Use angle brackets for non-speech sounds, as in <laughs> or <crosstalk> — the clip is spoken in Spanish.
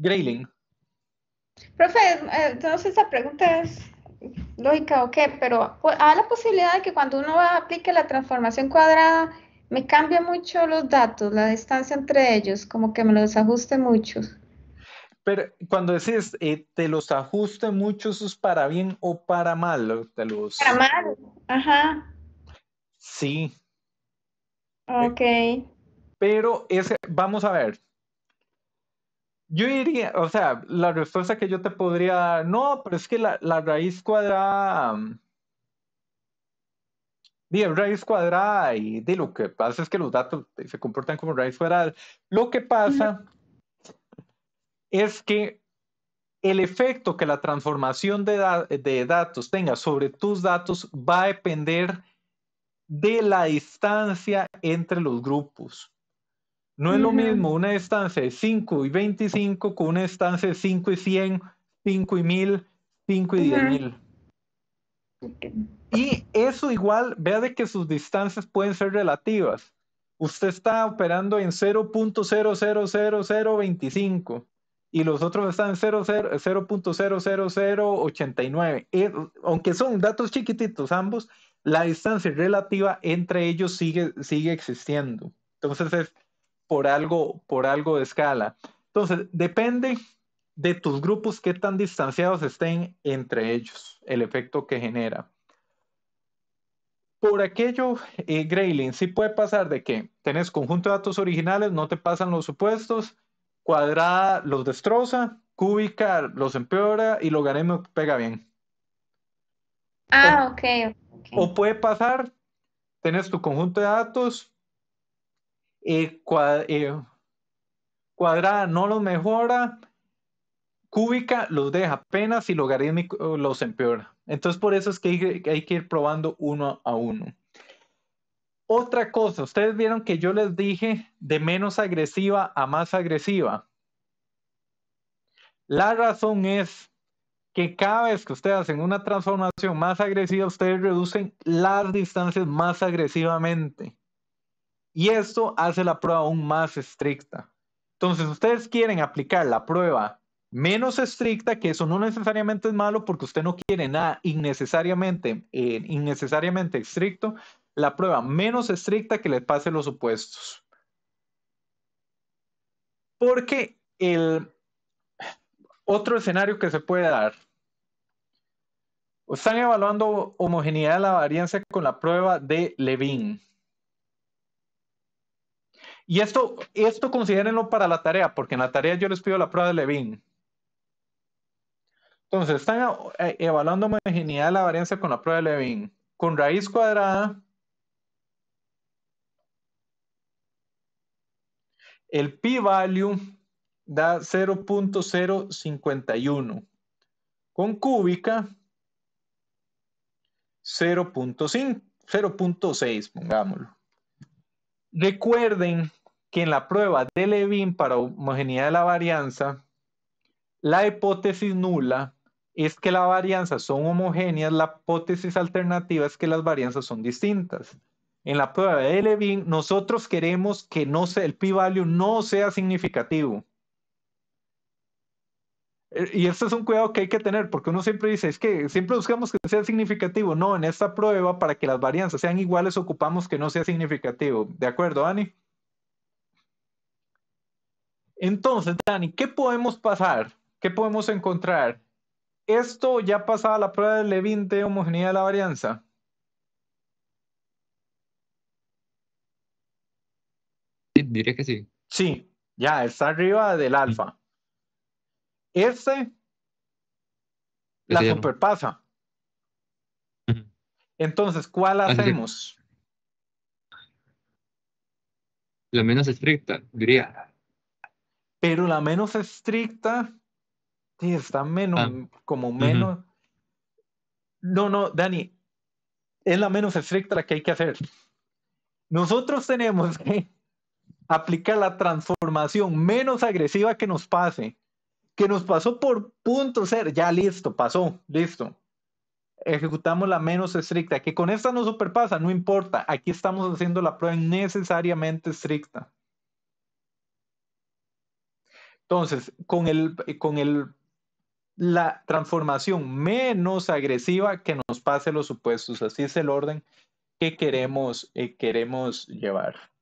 Grayling. Profe, eh, entonces esa pregunta es lógica o qué, pero pues, ¿hay la posibilidad de que cuando uno aplique la transformación cuadrada me cambie mucho los datos, la distancia entre ellos, como que me los ajuste mucho? Pero cuando decís, eh, te los ajuste mucho, ¿eso es para bien o para mal? Para mal, ajá. Sí. Ok. pero ese, vamos a ver, yo diría, o sea, la respuesta que yo te podría dar, no, pero es que la, raíz cuadrada, mm, di, raíz cuadrada y de lo que pasa es que los datos se comportan como raíz cuadrada. Lo que pasa es que el efecto que la transformación de, de datos tenga sobre tus datos va a depender de la distancia entre los grupos. No es lo mismo una distancia de 5 y 25 con una distancia de 5 y 100, 5 y 1000, 5 y 10000. Y eso igual, vea de que sus distancias pueden ser relativas. Usted está operando en 0.000025 y los otros están en 0.00089. Aunque son datos chiquititos ambos, la distancia relativa entre ellos sigue, sigue existiendo. Entonces es por algo, por algo de escala. Entonces, depende de tus grupos qué tan distanciados estén entre ellos, el efecto que genera. Por aquello, eh, Grayling, sí puede pasar de que tenés conjunto de datos originales, no te pasan los supuestos, cuadrada los destroza, cúbica los empeora y logaritmo pega bien. Ah, okay, ok. O puede pasar, tenés tu conjunto de datos, eh, eh, cuadrada no los mejora, cúbica los deja apenas y logarítmico los empeora. Entonces por eso es que hay, hay que ir probando uno a uno. Otra cosa, ustedes vieron que yo les dije de menos agresiva a más agresiva. La razón es que cada vez que ustedes hacen una transformación más agresiva, ustedes reducen las distancias más agresivamente. Y esto hace la prueba aún más estricta. Entonces, ustedes quieren aplicar la prueba menos estricta, que eso no necesariamente es malo porque usted no quiere nada innecesariamente, eh, innecesariamente estricto, la prueba menos estricta que le pase los supuestos. Porque el otro escenario que se puede dar, están evaluando homogeneidad de la varianza con la prueba de Levine. Y esto, esto considérenlo para la tarea, porque en la tarea yo les pido la prueba de Levin. Entonces, están eh, evaluando homogeneidad la varianza con la prueba de Levin. Con raíz cuadrada, el p-value da 0.051. Con cúbica, 0.5, 0.6, pongámoslo. Recuerden que en la prueba de Levin para homogeneidad de la varianza, la hipótesis nula es que las varianzas son homogéneas, la hipótesis alternativa es que las varianzas son distintas. En la prueba de Levin, nosotros queremos que no el p-value no sea significativo. Eh, y este es un cuidado que hay que tener, porque uno siempre dice, es que siempre buscamos que sea significativo. No, en esta prueba, para que las varianzas sean iguales, ocupamos que no sea significativo. ¿De acuerdo, Dani? Entonces, Dani, ¿qué podemos pasar? ¿Qué podemos encontrar? ¿Esto ya pasaba la prueba de Levin de homogeneidad de la varianza? Sí, diría que sí. Sí, ya está arriba del alfa. Este la superpasa. Entonces, ¿cuál hacemos? La menos estricta, diría. Pero la menos estricta está menos, ah. como menos. No, no, Dani, es la menos estricta la que hay que hacer. Nosotros tenemos que <laughs> aplicar la transformación menos agresiva que nos pase que nos pasó por punto cero. ya listo, pasó, listo. Ejecutamos la menos estricta, que con esta no superpasa, no importa, aquí estamos haciendo la prueba necesariamente estricta. Entonces, con, el, con la transformación menos agresiva que nos pase los supuestos, así es el orden que queremos, eh, queremos llevar.